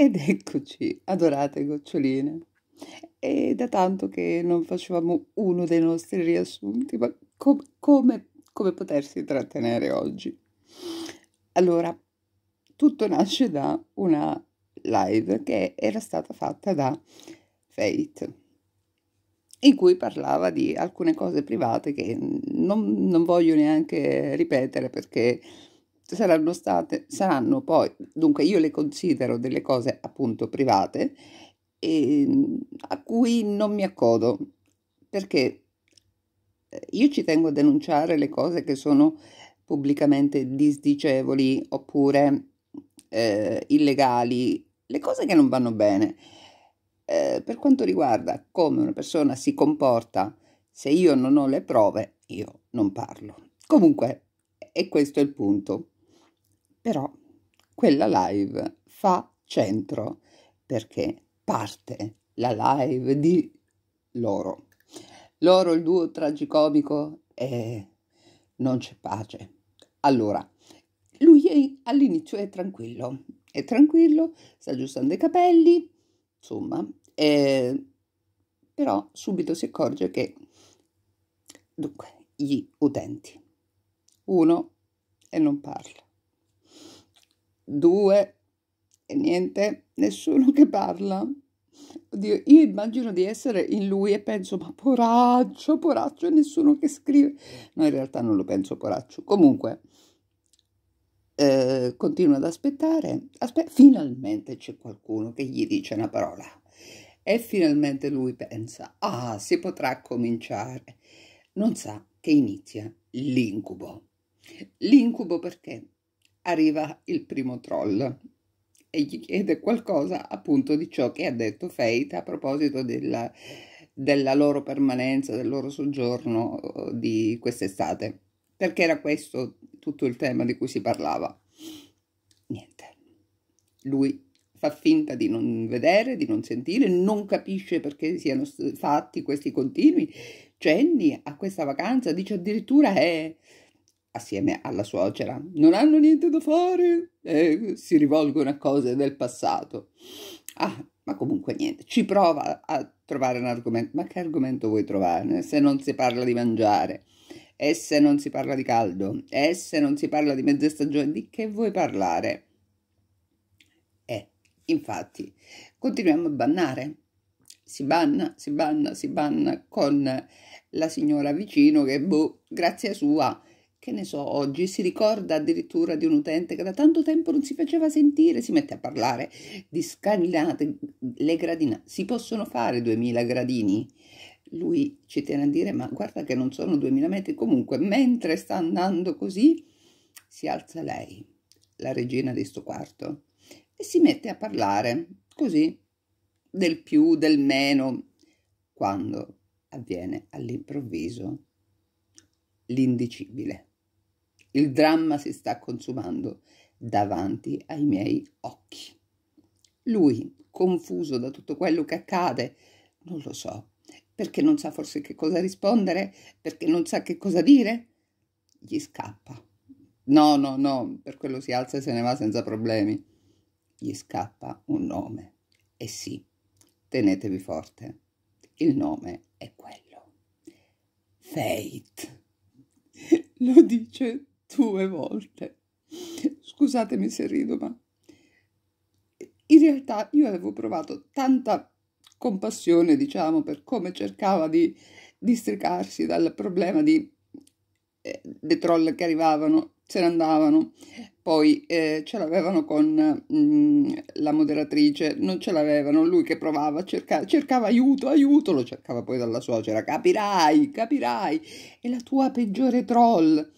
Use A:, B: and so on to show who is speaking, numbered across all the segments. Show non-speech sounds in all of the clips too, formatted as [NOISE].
A: Ed eccoci, adorate goccioline. E da tanto che non facevamo uno dei nostri riassunti, ma com- come, come potersi trattenere oggi? Allora, tutto nasce da una live che era stata fatta da Fate, in cui parlava di alcune cose private che non, non voglio neanche ripetere perché saranno state, saranno poi, dunque io le considero delle cose appunto private e, ehm, a cui non mi accodo perché eh, io ci tengo a denunciare le cose che sono pubblicamente disdicevoli oppure eh, illegali, le cose che non vanno bene. Eh, per quanto riguarda come una persona si comporta, se io non ho le prove, io non parlo. Comunque, e questo è il punto però quella live fa centro perché parte la live di loro. Loro il duo tragicomico e non c'è pace. Allora, lui all'inizio è tranquillo, è tranquillo, sta aggiustando i capelli, insomma, eh, però subito si accorge che, dunque, gli utenti, uno e non parla due e niente, nessuno che parla. Oddio, io immagino di essere in lui e penso, ma poraccio, poraccio, e nessuno che scrive. No, in realtà non lo penso poraccio. Comunque, eh, continuo ad aspettare. Aspe- finalmente c'è qualcuno che gli dice una parola. E finalmente lui pensa, ah, si potrà cominciare. Non sa che inizia l'incubo. L'incubo perché? arriva il primo troll e gli chiede qualcosa appunto di ciò che ha detto Fate a proposito della, della loro permanenza, del loro soggiorno eh, di quest'estate, perché era questo tutto il tema di cui si parlava. Niente. Lui fa finta di non vedere, di non sentire, non capisce perché siano fatti questi continui cenni a questa vacanza, dice addirittura è... Eh, assieme alla suocera. Non hanno niente da fare e si rivolgono a cose del passato. Ah, ma comunque niente, ci prova a trovare un argomento. Ma che argomento vuoi trovare se non si parla di mangiare? E se non si parla di caldo? E se non si parla di mezza stagione? Di che vuoi parlare? Eh, infatti continuiamo a bannare. Si banna, si banna, si banna con la signora vicino che, boh, grazia sua, che ne so, oggi si ricorda addirittura di un utente che da tanto tempo non si faceva sentire, si mette a parlare di scalinate, le gradine, si possono fare 2000 gradini? Lui ci tiene a dire, ma guarda che non sono 2000 metri, comunque mentre sta andando così si alza lei, la regina di sto quarto, e si mette a parlare così del più, del meno, quando avviene all'improvviso l'indicibile. Il dramma si sta consumando davanti ai miei occhi. Lui, confuso da tutto quello che accade, non lo so, perché non sa forse che cosa rispondere, perché non sa che cosa dire, gli scappa. No, no, no, per quello si alza e se ne va senza problemi. Gli scappa un nome. E sì, tenetevi forte. Il nome è quello. Fate. Lo dice due volte. Scusatemi se rido, ma in realtà io avevo provato tanta compassione, diciamo, per come cercava di districarsi dal problema di eh, troll che arrivavano, se ne andavano, poi eh, ce l'avevano con mh, mm, la moderatrice, non ce l'avevano, lui che provava, cerca, cercava aiuto, aiuto, lo cercava poi dalla suocera, capirai, capirai, è la tua peggiore troll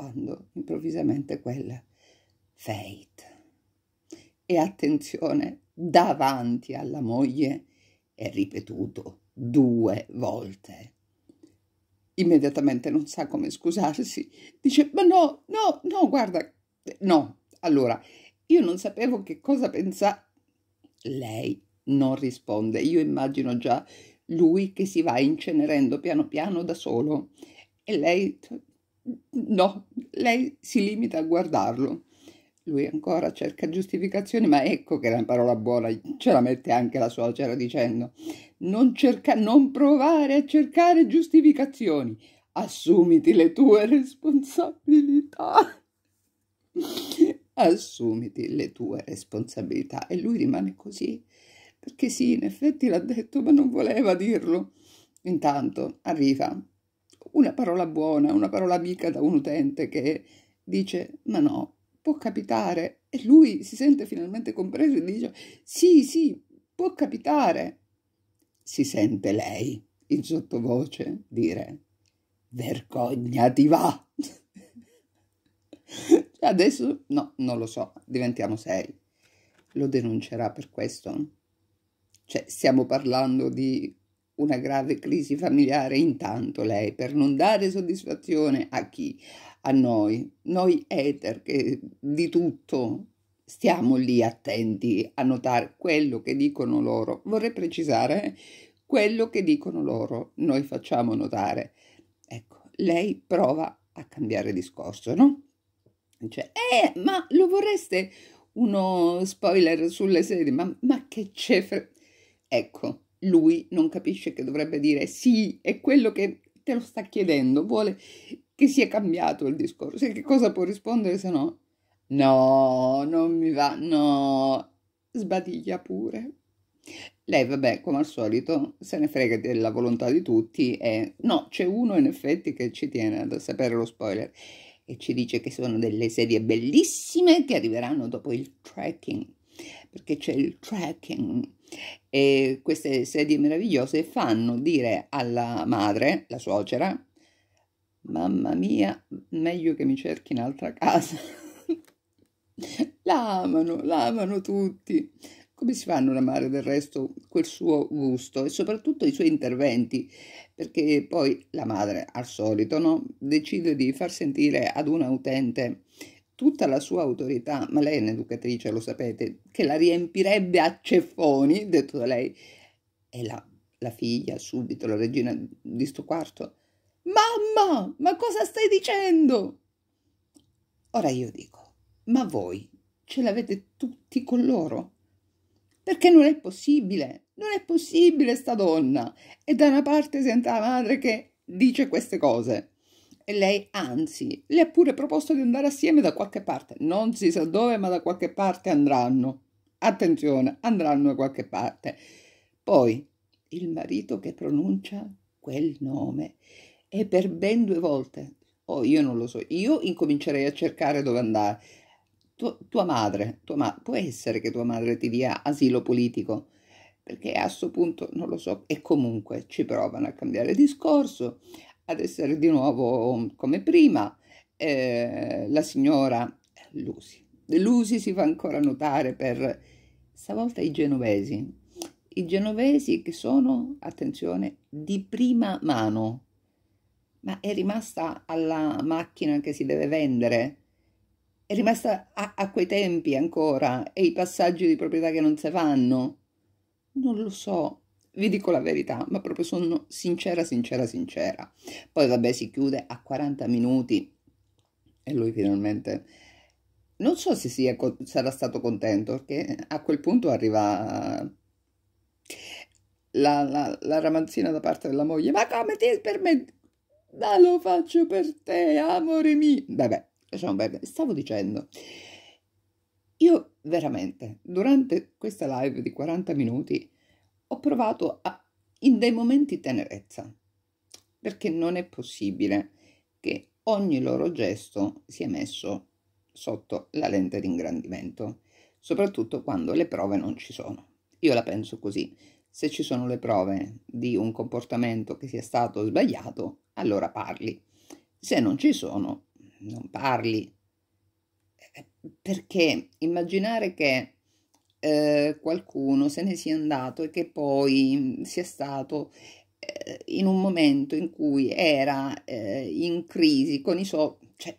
A: quando improvvisamente quella fate. E attenzione, davanti alla moglie è ripetuto due volte. Immediatamente non sa come scusarsi, dice ma no, no, no, guarda, no. Allora, io non sapevo che cosa pensa. Lei non risponde, io immagino già lui che si va incenerendo piano piano da solo. E lei No, lei si limita a guardarlo. Lui ancora cerca giustificazioni, ma ecco che la parola buona ce la mette anche la suocera dicendo non, cerca, non provare a cercare giustificazioni, assumiti le tue responsabilità. assumiti le tue responsabilità. E lui rimane così, perché sì, in effetti l'ha detto, ma non voleva dirlo. Intanto arriva una parola buona, una parola amica da un utente che dice ma no, può capitare e lui si sente finalmente compreso e dice sì, sì, può capitare. Si sente lei in sottovoce dire vergogna ti va. [LAUGHS] Adesso no, non lo so, diventiamo seri. Lo denuncerà per questo? Cioè, stiamo parlando di una grave crisi familiare intanto lei, per non dare soddisfazione a chi? A noi, noi eter che di tutto stiamo lì attenti a notare quello che dicono loro. Vorrei precisare quello che dicono loro, noi facciamo notare. Ecco, lei prova a cambiare discorso, no? Dice, eh, ma lo vorreste uno spoiler sulle serie? Ma, ma che c'è? Fre- ecco, lui non capisce che dovrebbe dire sì, è quello che te lo sta chiedendo, vuole che sia cambiato il discorso. E che cosa può rispondere se no? No, non mi va, no, sbadiglia pure. Lei, vabbè, come al solito, se ne frega della volontà di tutti e no, c'è uno in effetti che ci tiene a sapere lo spoiler e ci dice che sono delle serie bellissime che arriveranno dopo il trekking perché c'è il tracking e queste sedie meravigliose fanno dire alla madre, la suocera, mamma mia, meglio che mi cerchi un'altra casa. l'amano, [LAUGHS] l'amano tutti. Come si fanno a amare del resto quel suo gusto e soprattutto i suoi interventi? Perché poi la madre, al solito, no? decide di far sentire ad una utente tutta la sua autorità, ma lei è un'educatrice, lo sapete, che la riempirebbe a ceffoni, detto da lei, e la, la figlia subito, la regina di sto quarto, mamma, ma cosa stai dicendo? Ora io dico, ma voi ce l'avete tutti con loro? Perché non è possibile, non è possibile sta donna. E da una parte senta la madre che dice queste cose e lei, anzi, le ha pure proposto di andare assieme da qualche parte. Non si sa dove, ma da qualche parte andranno. Attenzione, andranno da qualche parte. Poi il marito che pronuncia quel nome e per ben due volte. Oh, io non lo so. Io incomincerei a cercare dove andare. Tu, tua madre, tua ma- può essere che tua madre ti dia asilo politico, perché a questo punto non lo so. E comunque ci provano a cambiare discorso, ad essere di nuovo come prima eh, la signora Lusi. Lusi si fa ancora notare per stavolta i genovesi, i genovesi che sono, attenzione, di prima mano, ma è rimasta alla macchina che si deve vendere, è rimasta a, a quei tempi ancora e i passaggi di proprietà che non si fanno. Non lo so, vi dico la verità, ma proprio sono sincera, sincera, sincera. Poi vabbè si chiude a 40 minuti e lui finalmente... Non so se sia, sarà stato contento, perché a quel punto arriva la, la, la ramanzina da parte della moglie. Ma come ti permetti? Ma lo faccio per te, amore mio. Vabbè, lasciamo perdere. Stavo dicendo, io veramente, durante questa live di 40 minuti, ho provato a, in dei momenti tenerezza, perché non è possibile che ogni loro gesto sia messo sotto la lente di ingrandimento, soprattutto quando le prove non ci sono. Io la penso così. Se ci sono le prove di un comportamento che sia stato sbagliato, allora parli. Se non ci sono, non parli. Eh, perché immaginare che eh, qualcuno se ne sia andato e che poi sia stato eh, in un momento in cui era eh, in crisi con i suoi... Cioè,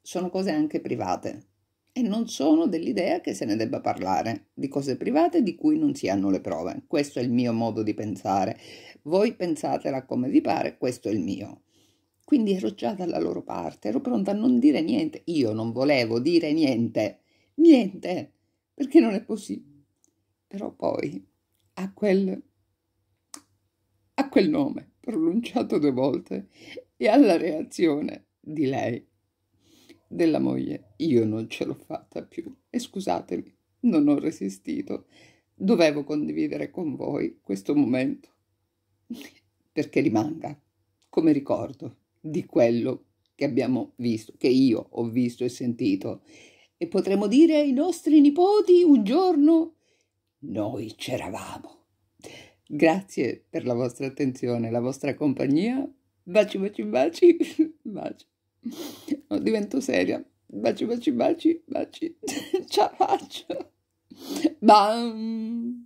A: sono cose anche private e non sono dell'idea che se ne debba parlare di cose private di cui non si hanno le prove. Questo è il mio modo di pensare. Voi pensatela come vi pare, questo è il mio. Quindi ero già dalla loro parte, ero pronta a non dire niente. Io non volevo dire niente, niente perché non è così. Però poi a quel, a quel nome pronunciato due volte e alla reazione di lei, della moglie, io non ce l'ho fatta più e scusatemi, non ho resistito, dovevo condividere con voi questo momento perché rimanga come ricordo di quello che abbiamo visto, che io ho visto e sentito e potremo dire ai nostri nipoti un giorno noi c'eravamo. Grazie per la vostra attenzione, la vostra compagnia. Baci, baci, baci, [LAUGHS] baci. No, divento seria. Baci, baci, baci, baci. [LAUGHS] Ciao, faccio. Bam!